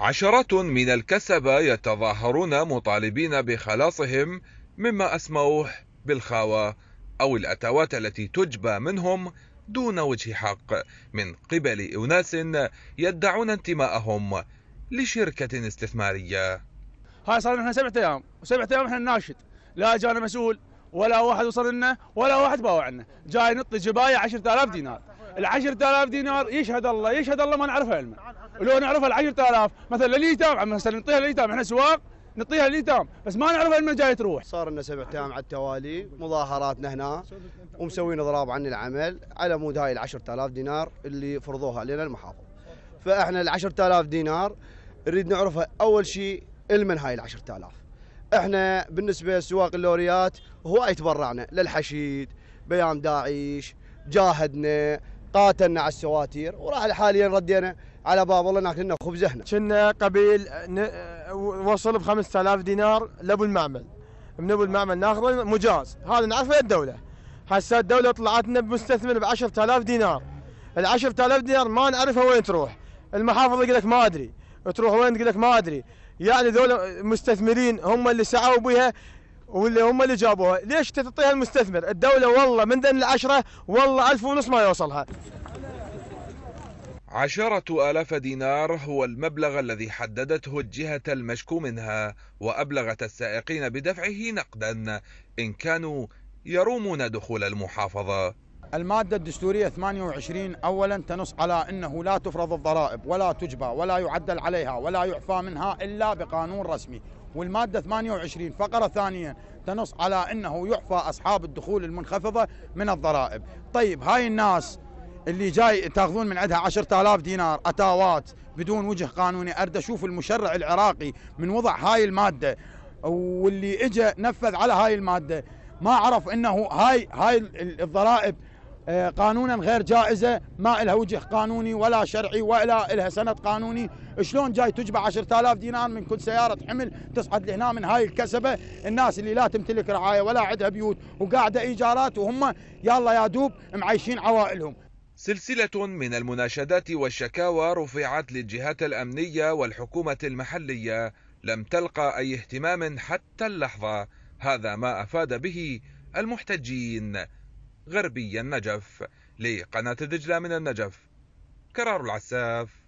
عشرات من الكسبة يتظاهرون مطالبين بخلاصهم مما أسموه بالخاوة أو الأتوات التي تجبى منهم دون وجه حق من قبل أناس يدعون انتماءهم لشركة استثمارية هاي صار لنا سبعة أيام وسبعة أيام احنا ناشد لا جانا مسؤول ولا واحد وصل لنا ولا واحد باوع جاي نطي جباية 10000 دينار ال 10000 دينار يشهد الله يشهد الله ما نعرفها المن لو نعرفها ال 10000 مثلا لليتام مثلا نعطيها لليتام احنا سواق نعطيها لليتام بس ما نعرف المن جاي تروح صار لنا سبع ايام على التوالي مظاهراتنا هنا ومسوين اضراب عن العمل على مود هاي ال 10000 دينار اللي فرضوها لنا المحافظ فاحنا ال 10000 دينار نريد نعرفها اول شيء المن هاي ال 10000 احنا بالنسبه لسواق اللوريات هواي تبرعنا للحشيد بيان داعش جاهدنا قاتلنا على السواتير وراح حاليا ردينا على باب الله ناكلنا احنا كنا قبيل وصل ب 5000 دينار لابو المعمل من ابو المعمل ناخذه مجاز هذا نعرفه الدوله هسه الدوله طلعت لنا بمستثمر ب 10000 دينار ال 10000 دينار ما نعرفها وين تروح المحافظ يقول لك ما ادري تروح وين يقول لك ما ادري يعني ذول مستثمرين هم اللي سعوا بها واللي هم اللي جابوها ليش تعطيها المستثمر الدولة والله من ذن العشرة والله ألف ونص ما يوصلها عشرة آلاف دينار هو المبلغ الذي حددته الجهة المشكو منها وأبلغت السائقين بدفعه نقدا إن كانوا يرومون دخول المحافظة المادة الدستورية 28 أولا تنص على أنه لا تفرض الضرائب ولا تجبى ولا يعدل عليها ولا يعفى منها إلا بقانون رسمي والمادة 28 فقرة ثانية تنص على أنه يعفى أصحاب الدخول المنخفضة من الضرائب طيب هاي الناس اللي جاي تاخذون من عندها 10000 دينار اتاوات بدون وجه قانوني ارد اشوف المشرع العراقي من وضع هاي الماده واللي اجى نفذ على هاي الماده ما عرف انه هاي هاي الضرائب آه، قانونا غير جائزة ما لها وجه قانوني ولا شرعي ولا لها سند قانوني شلون جاي تجبع 10000 دينار من كل سيارة حمل تصعد لهنا من هاي الكسبة الناس اللي لا تمتلك رعاية ولا عندها بيوت وقاعدة إيجارات وهم يلا يا دوب معيشين عوائلهم سلسلة من المناشدات والشكاوى رفعت للجهات الأمنية والحكومة المحلية لم تلقى أي اهتمام حتى اللحظة هذا ما أفاد به المحتجين غربي النجف لقناة دجلة من النجف كرار العساف